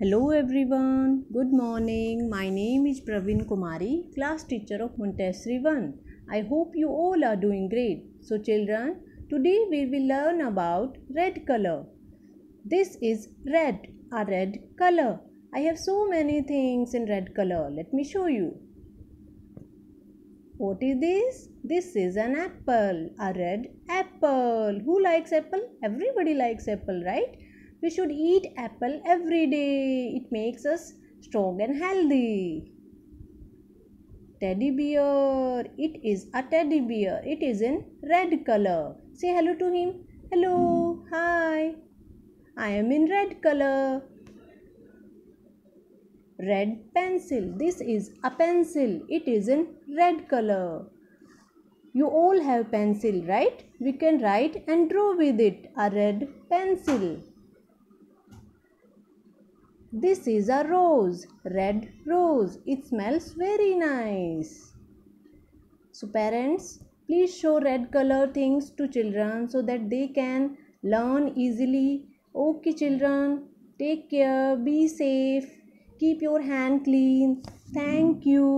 Hello everyone, good morning. My name is Praveen Kumari, class teacher of Montessori 1. I hope you all are doing great. So, children, today we will learn about red color. This is red, a red color. I have so many things in red color. Let me show you. What is this? This is an apple, a red apple. Who likes apple? Everybody likes apple, right? we should eat apple every day it makes us strong and healthy teddy bear it is a teddy bear it is in red color say hello to him hello hi i am in red color red pencil this is a pencil it is in red color you all have pencil right we can write and draw with it a red pencil this is a rose, red rose. It smells very nice. So parents, please show red color things to children so that they can learn easily. Okay children, take care, be safe, keep your hand clean. Thank you.